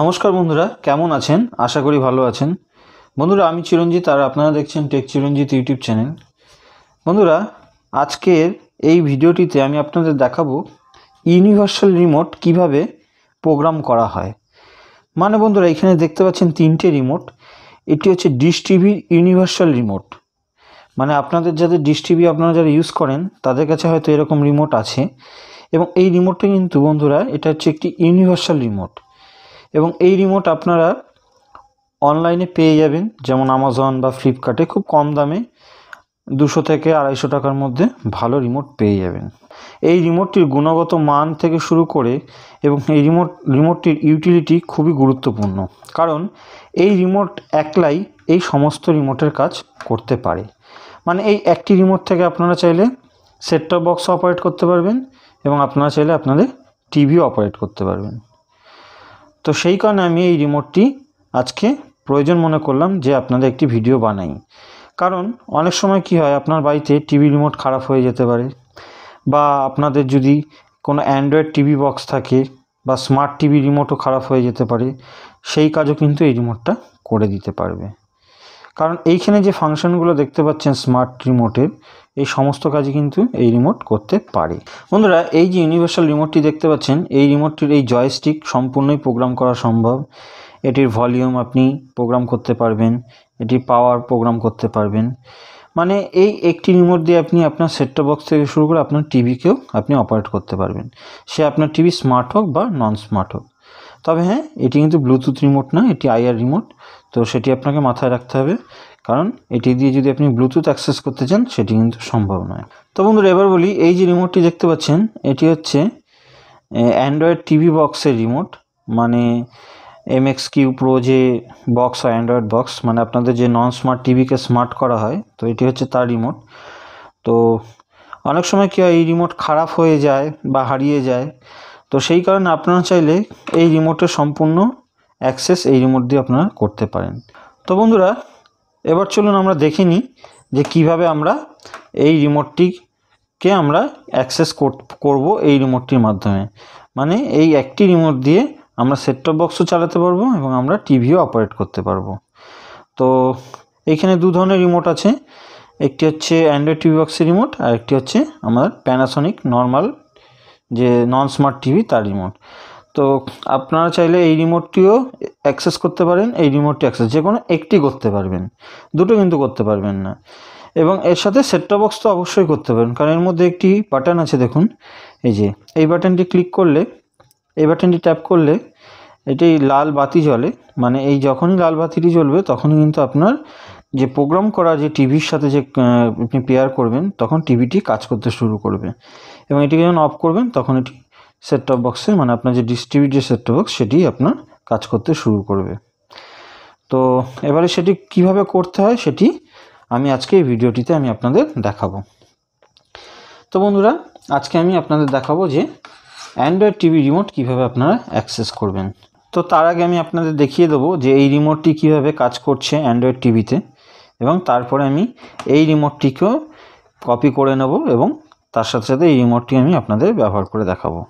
নমস্কার বন্ধুরা কেমন আছেন আশা করি ভালো আছেন বন্ধুরা আমি চিরঞ্জিত আর আপনারা দেখছেন টেক চিরঞ্জিত ইউটিউব চ্যানেল বন্ধুরা আজকের এই ভিডিওটিতে আমি আপনাদের দেখাবো ইউনিভার্সাল রিমোট কিভাবে প্রোগ্রাম করা হয় মানে বন্ধুরা এখানে দেখতে পাচ্ছেন তিনটে রিমোট এটি হচ্ছে ডিস টিভি ইউনিভার্সাল রিমোট মানে আপনাদের যাদের ডিস টিভি আপনারা যারা ইউজ করেন তাদের কাছে হয়তো এরকম রিমোট আছে এবং এই রিমোটটা কিন্তু বন্ধুরা এটা হচ্ছে একটি ইউনিভার্সাল রিমোট এবং এই রিমোট আপনারা অনলাইনে পেয়ে যাবেন যেমন আমাজন বা ফ্লিপকার্টে খুব কম দামে দুশো থেকে আড়াইশো টাকার মধ্যে ভালো রিমোট পেয়ে যাবেন এই রিমোটটির গুণগত মান থেকে শুরু করে এবং এই রিমোট রিমোটটির ইউটিলিটি খুবই গুরুত্বপূর্ণ কারণ এই রিমোট একলাই এই সমস্ত রিমোটের কাজ করতে পারে মানে এই একটি রিমোট থেকে আপনারা চাইলে সেট টপ বক্স অপারেট করতে পারবেন এবং আপনারা চাইলে আপনাদের টিভিও অপারেট করতে পারবেন তো সেই কারণে আমি এই রিমোটটি আজকে প্রয়োজন মনে করলাম যে আপনাদের একটি ভিডিও বানাই কারণ অনেক সময় কি হয় আপনার বাড়িতে টিভি রিমোট খারাপ হয়ে যেতে পারে বা আপনাদের যদি কোনো অ্যান্ড্রয়েড টিভি বক্স থাকে বা স্মার্ট টিভি রিমোটও খারাপ হয়ে যেতে পারে সেই কাজও কিন্তু এই রিমোটটা করে দিতে পারবে কারণ এইখানে যে ফাংশনগুলো দেখতে পাচ্ছেন স্মার্ট রিমোটের এই সমস্ত কাজই কিন্তু এই রিমোট করতে পারে বন্ধুরা এই যে ইউনিভার্সাল রিমোটটি দেখতে পাচ্ছেন এই রিমোটটির এই জয়স্টিক সম্পূর্ণই প্রোগ্রাম করা সম্ভব এটির ভলিউম আপনি প্রোগ্রাম করতে পারবেন এটি পাওয়ার প্রোগ্রাম করতে পারবেন মানে এই একটি রিমোট দিয়ে আপনি আপনার সেটটা বক্স থেকে শুরু করে আপনার টিভিকেও আপনি অপারেট করতে পারবেন সে আপনার টিভি স্মার্ট হোক বা নন স্মার্ট হোক তবে হ্যাঁ এটি কিন্তু ব্লুটুথ রিমোট না এটি আইআর রিমোট তো সেটি আপনাকে মাথায় রাখতে হবে কারণ এটি দিয়ে যদি আপনি ব্লুটুথ অ্যাক্সেস করতে চান সেটি কিন্তু সম্ভব নয় তো বন্ধুরা এবার বলি এই যে রিমোটটি দেখতে পাচ্ছেন এটি হচ্ছে অ্যান্ড্রয়েড টিভি বক্সের রিমোট মানে এম এক্স কিউ প্রো যে বক্স হয় অ্যান্ড্রয়েড বক্স মানে আপনাদের যে নন স্মার্ট টিভিকে স্মার্ট করা হয় তো এটি হচ্ছে তার রিমোট তো অনেক সময় কী হয় এই রিমোট খারাপ হয়ে যায় বা হারিয়ে যায় তো সেই কারণে আপনারা চাইলে এই রিমোটের সম্পূর্ণ অ্যাক্সেস এই রিমোট দিয়ে আপনারা করতে পারেন তো বন্ধুরা এবার চলুন আমরা দেখে নিই যে কিভাবে আমরা এই রিমোটটিকে আমরা অ্যাক্সেস করব এই রিমোটটির মাধ্যমে মানে এই একটি রিমোট দিয়ে আমরা টপ বক্সও চালাতে পারবো এবং আমরা টিভিও অপারেট করতে পারবো তো এইখানে দু ধরনের রিমোট আছে একটি হচ্ছে অ্যান্ড্রয়েড টিভি বক্সের রিমোট আর একটি হচ্ছে আমার প্যানাসনিক নর্মাল যে নন স্মার্ট টিভি তার রিমোট তো আপনারা চাইলে এই রিমোটটিও অ্যাক্সেস করতে পারেন এই রিমোটটি অ্যাক্সেস যে কোনো একটি করতে পারবেন দুটো কিন্তু করতে পারবেন না এবং এর সাথে সেটটা বক্স তো অবশ্যই করতে পারেন কারণ এর মধ্যে একটি বাটন আছে দেখুন এই যে এই বাটনটি ক্লিক করলে এই বাটনটি ট্যাপ করলে এটি লাল বাতি জ্বলে মানে এই যখনই লাল বাতিটি জ্বলবে তখনই কিন্তু আপনার যে প্রোগ্রাম করা যে টিভির সাথে যে আপনি পেয়ার করবেন তখন টিভিটি কাজ করতে শুরু করবে এবং এটিকে যখন অফ করবেন তখন এটি সেট টপ বক্সে মানে আপনার যে ডিশ যে সেট টপ বক্স সেটি আপনার কাজ করতে শুরু করবে তো এবারে সেটি কিভাবে করতে হয় সেটি আমি আজকে এই ভিডিওটিতে আমি আপনাদের দেখাবো তো বন্ধুরা আজকে আমি আপনাদের দেখাবো যে অ্যান্ড্রয়েড টিভি রিমোট কিভাবে আপনারা অ্যাক্সেস করবেন তো তার আগে আমি আপনাদের দেখিয়ে দেবো যে এই রিমোটটি কিভাবে কাজ করছে অ্যান্ড্রয়েড টিভিতে এবং তারপরে আমি এই রিমোটটিকেও কপি করে নেব এবং তার সাথে সাথে এই রিমোটটি আমি আপনাদের ব্যবহার করে দেখাবো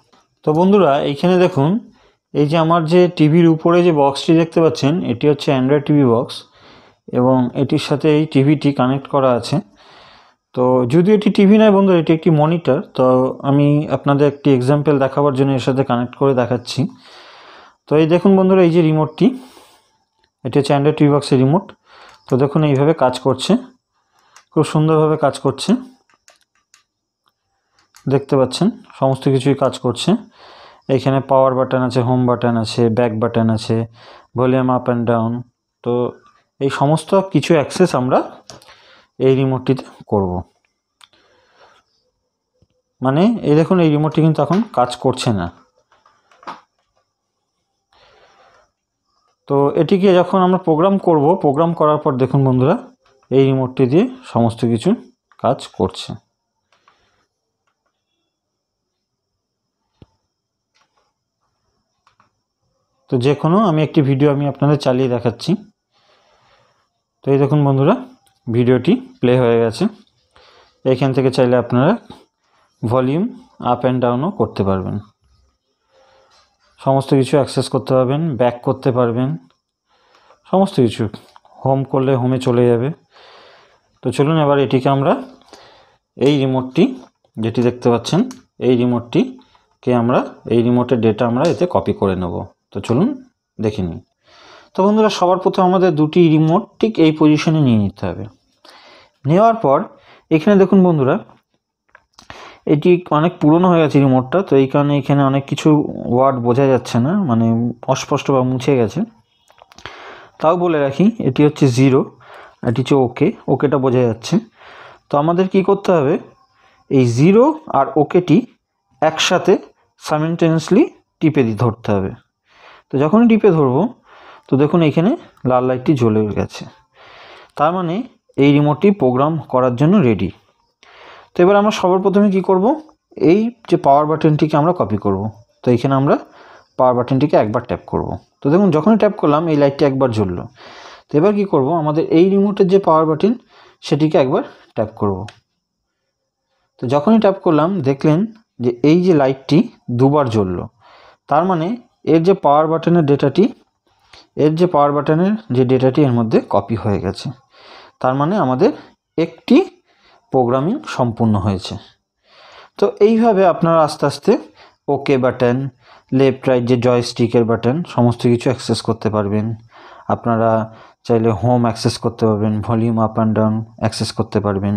তো বন্ধুরা এইখানে দেখুন এই যে আমার যে টিভির উপরে যে বক্সটি দেখতে পাচ্ছেন এটি হচ্ছে অ্যান্ড্রয়েড টিভি বক্স এবং এটির সাথে এই টিভিটি কানেক্ট করা আছে তো যদি এটি টিভি নয় বন্ধুরা এটি একটি মনিটর তো আমি আপনাদের একটি এক্সাম্পল দেখাবার জন্য এর সাথে কানেক্ট করে দেখাচ্ছি তো এই দেখুন বন্ধুরা এই যে রিমোটটি এটি হচ্ছে অ্যান্ড্রয়েড টিভি বক্সের রিমোট তো দেখুন এইভাবে কাজ করছে খুব সুন্দরভাবে কাজ করছে দেখতে পাচ্ছেন সমস্ত কিছুই কাজ করছে এখানে পাওয়ার বাটন আছে হোম বাটন আছে ব্যাক বাটন আছে ভলিউম আপ অ্যান্ড ডাউন তো এই সমস্ত কিছু অ্যাক্সেস আমরা এই রিমোটটিতে করব মানে এই দেখুন এই রিমোটটি কিন্তু এখন কাজ করছে না তো এটিকে যখন আমরা প্রোগ্রাম করব প্রোগ্রাম করার পর দেখুন বন্ধুরা এই রিমোটটি দিয়ে সমস্ত কিছু কাজ করছে তো যে কোনো আমি একটি ভিডিও আমি আপনাদের চালিয়ে দেখাচ্ছি তো এই দেখুন বন্ধুরা ভিডিওটি প্লে হয়ে গেছে এইখান থেকে চাইলে আপনারা ভলিউম আপ অ্যান্ড ডাউনও করতে পারবেন সমস্ত কিছু অ্যাক্সেস করতে পারবেন ব্যাক করতে পারবেন সমস্ত কিছু হোম করলে হোমে চলে যাবে তো চলুন এবার এটিকে আমরা এই রিমোটটি যেটি দেখতে পাচ্ছেন এই রিমোটটিকে আমরা এই রিমোটের ডেটা আমরা এতে কপি করে নেব তো চলুন দেখে নিই তো বন্ধুরা সবার প্রথমে আমাদের দুটি রিমোট ঠিক এই পজিশনে নিয়ে নিতে হবে নেওয়ার পর এখানে দেখুন বন্ধুরা এটি অনেক পুরনো হয়ে গেছে রিমোটটা তো এই কারণে এখানে অনেক কিছু ওয়ার্ড বোঝা যাচ্ছে না মানে অস্পষ্ট বা মুছে গেছে তাও বলে রাখি এটি হচ্ছে জিরো এটি হচ্ছে ওকে ওকেটা বোঝা যাচ্ছে তো আমাদের কি করতে হবে এই জিরো আর ওকেটি একসাথে সাইমেন্টেনিয়াসলি টিপে দিয়ে ধরতে হবে তো যখনই টিপে ধরবো তো দেখুন এখানে লাল লাইটটি জ্বলে গেছে তার মানে এই রিমোটটি প্রোগ্রাম করার জন্য রেডি তো এবার আমরা সবার প্রথমে কি করব এই যে পাওয়ার বাটনটিকে আমরা কপি করব তো এখানে আমরা পাওয়ার বাটনটিকে একবার ট্যাপ করব তো দেখুন যখনই ট্যাপ করলাম এই লাইটটি একবার জ্বলল তো এবার কী করবো আমাদের এই রিমোটের যে পাওয়ার বাটন সেটিকে একবার ট্যাপ করব তো যখনই ট্যাপ করলাম দেখলেন যে এই যে লাইটটি দুবার জ্বলল তার মানে এর যে পাওয়ার বাটনের ডেটাটি এর যে পাওয়ার বাটনের যে ডেটাটি এর মধ্যে কপি হয়ে গেছে তার মানে আমাদের একটি প্রোগ্রামিং সম্পূর্ণ হয়েছে তো এইভাবে আপনারা আস্তে আস্তে ওকে বাটন লেফট রাইট যে জয়স্টিকের বাটন সমস্ত কিছু অ্যাক্সেস করতে পারবেন আপনারা চাইলে হোম অ্যাক্সেস করতে পারবেন volume up and down access করতে পারবেন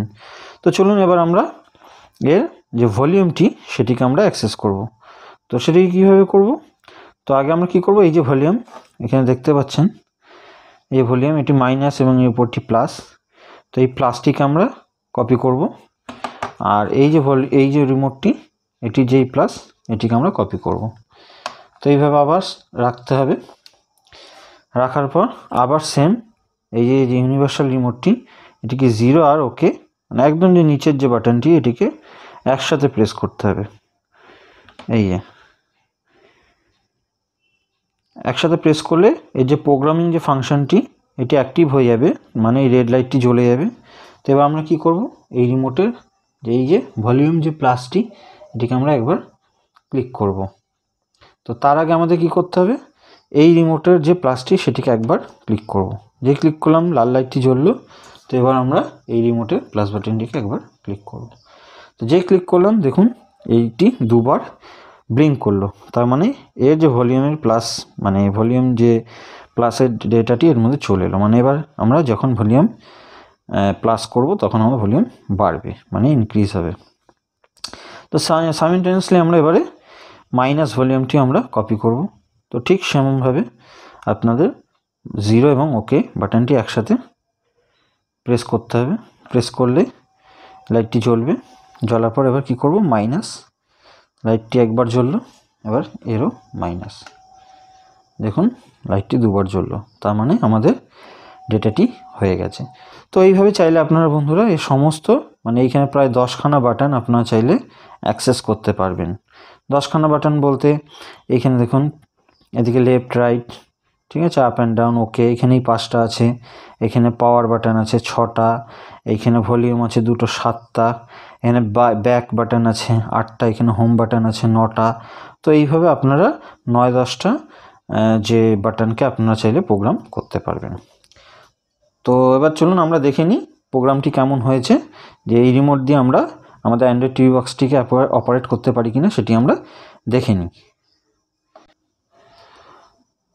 তো চলুন এবার আমরা এর যে ভলিউমটি সেটিকে আমরা অ্যাক্সেস করব তো সেটিকে কীভাবে করবো তো আগে আমরা কি করব এই যে ভলিউম এখানে দেখতে পাচ্ছেন এই ভলিউম এটি মাইনাস এবং এই উপরটি প্লাস তো এই প্লাসটিকে আমরা কপি করব আর এই যে ভলি এই যে রিমোটটি এটি যেই প্লাস এটিকে আমরা কপি করব তো এইভাবে আবার রাখতে হবে রাখার পর আবার সেম এই যে ইউনিভার্সাল রিমোটটি এটিকে জিরো আর ওকে মানে একদম যে নিচের যে বাটনটি এটিকে একসাথে প্রেস করতে হবে এই যে একসাথে প্রেস করলে এই যে প্রোগ্রামিং যে ফাংশনটি এটি অ্যাক্টিভ হয়ে যাবে মানে এই রেড লাইটটি জ্বলে যাবে তো এবার আমরা কি করব এই রিমোটের যে এই যে ভলিউম যে প্লাসটি এটিকে আমরা একবার ক্লিক করব তো তার আগে আমাদের কি করতে হবে এই রিমোটের যে প্লাসটি সেটিকে একবার ক্লিক করব যে ক্লিক করলাম লাল লাইটটি জ্বললো তো এবার আমরা এই রিমোটের প্লাস বাটনটিকে একবার ক্লিক করব তো যে ক্লিক করলাম দেখুন এইটি দুবার ব্লিঙ্ক করলো তার মানে এর যে ভলিউমের প্লাস মানে ভলিউম যে প্লাসের ডেটাটি এর মধ্যে চলে এলো মানে এবার আমরা যখন ভলিউম প্লাস করব তখন আমাদের ভলিউম বাড়বে মানে ইনক্রিজ হবে তো সাইমেন্টেনিয়াসলি আমরা এবারে মাইনাস ভলিউমটি আমরা কপি করব তো ঠিক সেমনভাবে আপনাদের জিরো এবং ওকে বাটনটি একসাথে প্রেস করতে হবে প্রেস করলে লাইটটি জ্বলবে জ্বলার পর এবার কি করব মাইনাস লাইটটি একবার জ্বলল এবার এরও মাইনাস দেখুন লাইটটি দুবার জ্বলল তার মানে আমাদের ডেটাটি হয়ে গেছে তো এইভাবে চাইলে আপনারা বন্ধুরা এই সমস্ত মানে এইখানে প্রায় দশখানা বাটন আপনারা চাইলে অ্যাক্সেস করতে পারবেন দশখানা বাটন বলতে এইখানে দেখুন এদিকে লেফট রাইট ঠিক আছে আপ অ্যান্ড ডাউন ওকে এখানেই পাঁচটা আছে এখানে পাওয়ার বাটন আছে ছটা এইখানে ভলিউম আছে দুটো সাতটা এখানে ব্যাক বাটন আছে আটটা এখানে হোম বাটন আছে নটা তো এইভাবে আপনারা নয় দশটা যে বাটনকে আপনারা চাইলে প্রোগ্রাম করতে পারবেন তো এবার চলুন আমরা দেখে নিই প্রোগ্রামটি কেমন হয়েছে যে এই রিমোট দিয়ে আমরা আমাদের অ্যান্ড্রয়েড টিভি বক্সটিকে অপারেট করতে পারি কিনা সেটি আমরা দেখে নিই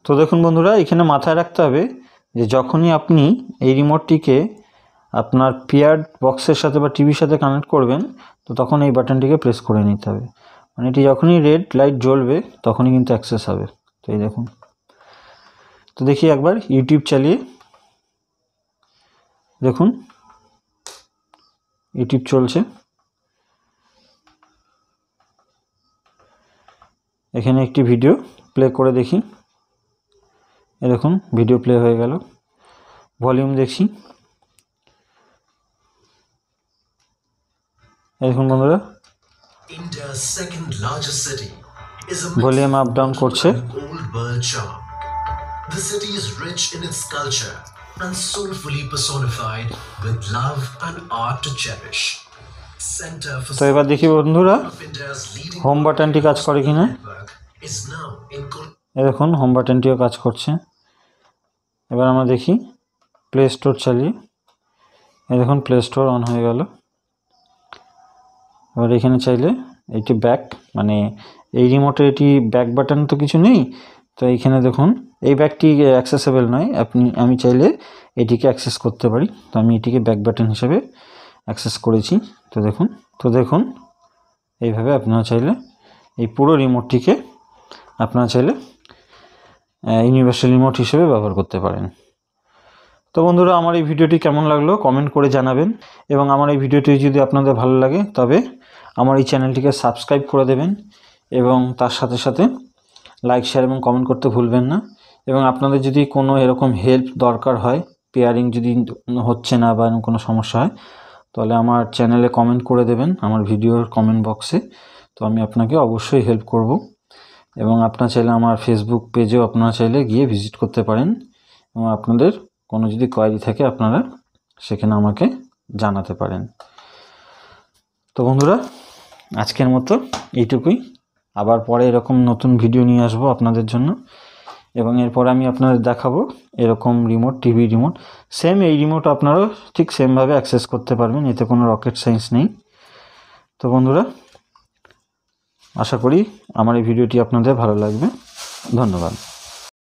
তো দেখুন বন্ধুরা এখানে মাথায় রাখতে হবে যে যখনই আপনি এই রিমোটটিকে আপনার পেয়ার বক্সের সাথে বা টিভির সাথে কানেক্ট করবেন তো তখন এই বাটনটিকে প্রেস করে নিতে হবে মানে এটি যখনই রেড লাইট জ্বলবে তখনই কিন্তু অ্যাক্সেস হবে তো এই দেখুন তো দেখি একবার ইউটিউব চালিয়ে দেখুন ইউটিউব চলছে এখানে একটি ভিডিও প্লে করে দেখি এ দেখুন ভিডিও প্লে হয়ে গেল ভলিউম দেখি দেখুন বন্ধুরা ভলিউম আপ ডাউন করছে The city is rich in its culture and soulfully personified with love and art to cherish. তো এবার দেখি বন্ধুরা হোম বাটনটি কাজ করে কিনা দেখুন হোম বাটনটিও কাজ করছে এবার আমরা দেখি প্লে স্টোর চালিয়ে দেখুন প্লে স্টোর অন হয়ে গেল এবার এখানে চাইলে এটি ব্যাক মানে এই রিমোটে এটি ব্যাক বাটন তো কিছু নেই তো এইখানে দেখুন এই ব্যাগটি অ্যাক্সেসেবল নয় আপনি আমি চাইলে এটিকে অ্যাক্সেস করতে পারি তো আমি এটিকে ব্যাক বাটন হিসেবে অ্যাক্সেস করেছি তো দেখুন তো দেখুন এইভাবে আপনারা চাইলে এই পুরো রিমোটটিকে আপনারা চাইলে ইউনিভার্সাল রিমোট হিসেবে ব্যবহার করতে পারেন তো বন্ধুরা আমার এই ভিডিওটি কেমন লাগলো কমেন্ট করে জানাবেন এবং আমার এই ভিডিওটি যদি আপনাদের ভালো লাগে তবে আমার এই চ্যানেলটিকে সাবস্ক্রাইব করে দেবেন এবং তার সাথে সাথে লাইক শেয়ার এবং কমেন্ট করতে ভুলবেন না এবং আপনাদের যদি কোনো এরকম হেল্প দরকার হয় পেয়ারিং যদি হচ্ছে না বা কোনো সমস্যা হয় তাহলে আমার চ্যানেলে কমেন্ট করে দেবেন আমার ভিডিওর কমেন্ট বক্সে তো আমি আপনাকে অবশ্যই হেল্প করব এবং আপনারা চাইলে আমার ফেসবুক পেজেও আপনারা চাইলে গিয়ে ভিজিট করতে পারেন এবং আপনাদের কোনো যদি কোয়ারি থাকে আপনারা সেখানে আমাকে জানাতে পারেন তো বন্ধুরা আজকের মতো এইটুকুই আবার পরে এরকম নতুন ভিডিও নিয়ে আসবো আপনাদের জন্য এবং এরপর আমি আপনাদের দেখাবো এরকম রিমোট টিভি রিমোট সেম এই রিমোট আপনারাও ঠিক সেমভাবে অ্যাক্সেস করতে পারবেন এতে কোনো রকেট সায়েন্স নেই তো বন্ধুরা আশা করি আমার এই ভিডিওটি আপনাদের ভালো লাগবে ধন্যবাদ